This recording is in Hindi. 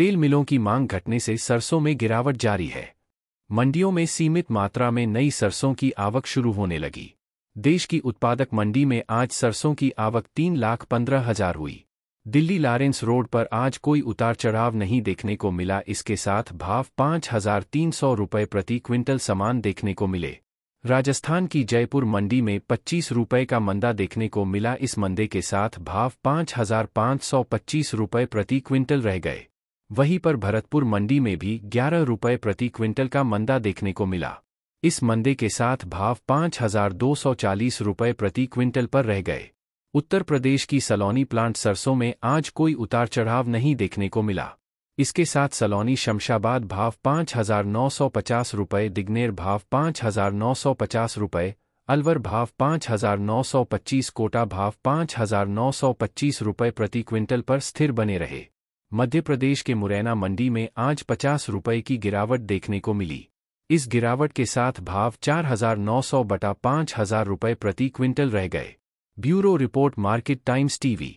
तेल मिलों की मांग घटने से सरसों में गिरावट जारी है मंडियों में सीमित मात्रा में नई सरसों की आवक शुरू होने लगी देश की उत्पादक मंडी में आज सरसों की आवक तीन लाख पंद्रह हजार हुई दिल्ली लारेंस रोड पर आज कोई उतार चढ़ाव नहीं देखने को मिला इसके साथ भाव पाँच हजार तीन सौ रुपये प्रति क्विंटल सामान देखने को मिले राजस्थान की जयपुर मंडी में पच्चीस रुपये का मंदा देखने को मिला इस मंदे के साथ भाव पाँच हजार पाँच सौ पच्चीस रुपये प्रति क्विंटल रह गए वहीं पर भरतपुर मंडी में भी ग्यारह रुपये प्रति क्विंटल का मंदा देखने को मिला इस मंदे के साथ भाव पांच हजार दो सौ चालीस रुपये प्रति क्विंटल पर रह गए उत्तर प्रदेश की सलौनी प्लांट सरसों में आज कोई उतार चढ़ाव नहीं देखने को मिला इसके साथ सलौनी शमशाबाद भाव पांच हजार नौ सौ पचास रुपये दिग्नेर भाव पांच हजार नौ सौ पचास रुपये अलवर भाव पांच हजार नौ सौ पच्चीस कोटा भाव पांच हजार नौ सौ पच्चीस रुपये प्रति क्विंटल पर स्थिर बने रहे मध्य प्रदेश के मुरैना मंडी में आज पचास रुपये की गिरावट देखने को मिली इस गिरावट के साथ भाव चार हजार नौ सौ बटा पाँच हजार रुपये प्रति क्विंटल रह गए bureau report market times TV